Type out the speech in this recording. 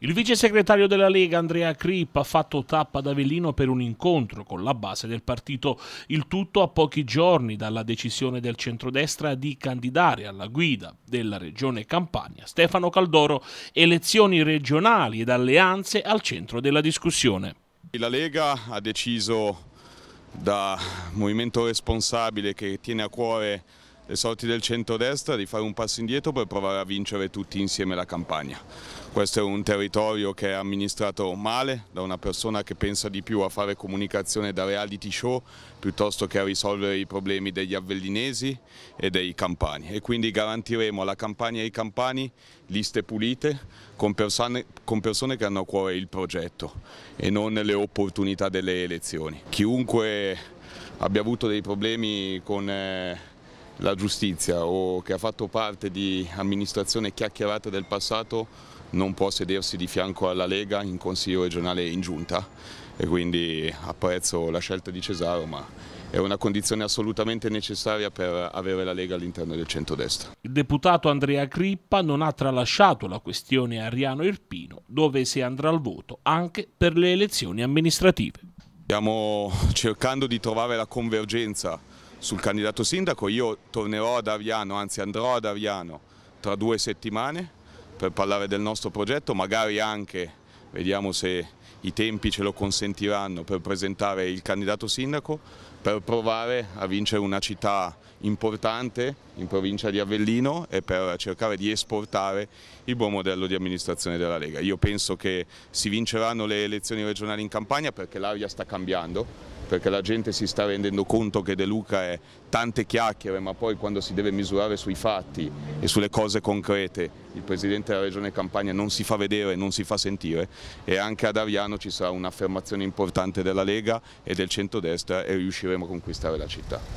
Il vice segretario della Lega Andrea Cripp ha fatto tappa ad Avellino per un incontro con la base del partito, il tutto a pochi giorni dalla decisione del centrodestra di candidare alla guida della regione Campania Stefano Caldoro, elezioni regionali ed alleanze al centro della discussione. La Lega ha deciso da movimento responsabile che tiene a cuore le sorti del centrodestra di fare un passo indietro per provare a vincere tutti insieme la campagna. Questo è un territorio che è amministrato male da una persona che pensa di più a fare comunicazione da reality show piuttosto che a risolvere i problemi degli avellinesi e dei campani e quindi garantiremo alla campagna e ai campani liste pulite con persone, con persone che hanno a cuore il progetto e non le opportunità delle elezioni. Chiunque abbia avuto dei problemi con... Eh, la giustizia o che ha fatto parte di amministrazione chiacchierata del passato non può sedersi di fianco alla Lega in consiglio regionale e in giunta e quindi apprezzo la scelta di Cesaro ma è una condizione assolutamente necessaria per avere la Lega all'interno del centrodestra. Il deputato Andrea Crippa non ha tralasciato la questione Ariano-Irpino dove si andrà al voto anche per le elezioni amministrative. Stiamo cercando di trovare la convergenza sul candidato sindaco. Io tornerò ad Aviano, anzi andrò ad Aviano tra due settimane per parlare del nostro progetto, magari anche, vediamo se i tempi ce lo consentiranno, per presentare il candidato sindaco, per provare a vincere una città importante in provincia di Avellino e per cercare di esportare il buon modello di amministrazione della Lega. Io penso che si vinceranno le elezioni regionali in campagna perché l'aria sta cambiando, perché la gente si sta rendendo conto che De Luca è tante chiacchiere, ma poi quando si deve misurare sui fatti e sulle cose concrete, il Presidente della Regione Campania non si fa vedere, non si fa sentire e anche ad Aviano ci sarà un'affermazione importante della Lega e del centrodestra e riusciremo a conquistare la città.